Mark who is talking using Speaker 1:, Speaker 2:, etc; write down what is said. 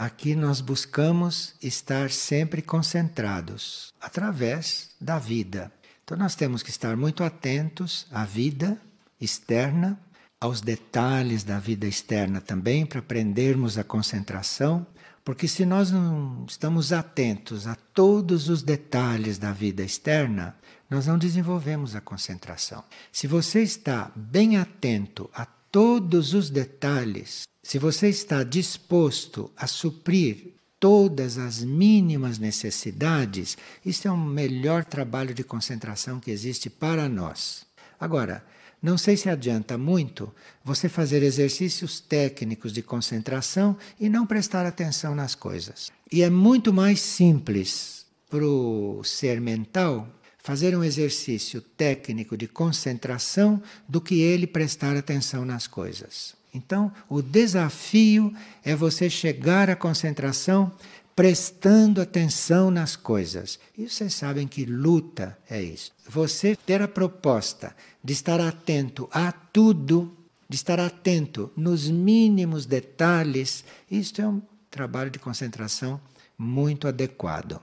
Speaker 1: Aqui nós buscamos estar sempre concentrados através da vida. Então nós temos que estar muito atentos à vida externa, aos detalhes da vida externa também, para aprendermos a concentração, porque se nós não estamos atentos a todos os detalhes da vida externa, nós não desenvolvemos a concentração. Se você está bem atento a todos os detalhes, se você está disposto a suprir todas as mínimas necessidades, isso é o um melhor trabalho de concentração que existe para nós. Agora, não sei se adianta muito você fazer exercícios técnicos de concentração e não prestar atenção nas coisas. E é muito mais simples para o ser mental fazer um exercício técnico de concentração do que ele prestar atenção nas coisas. Então, o desafio é você chegar à concentração prestando atenção nas coisas. E vocês sabem que luta é isso. Você ter a proposta de estar atento a tudo, de estar atento nos mínimos detalhes, isto é um trabalho de concentração muito adequado.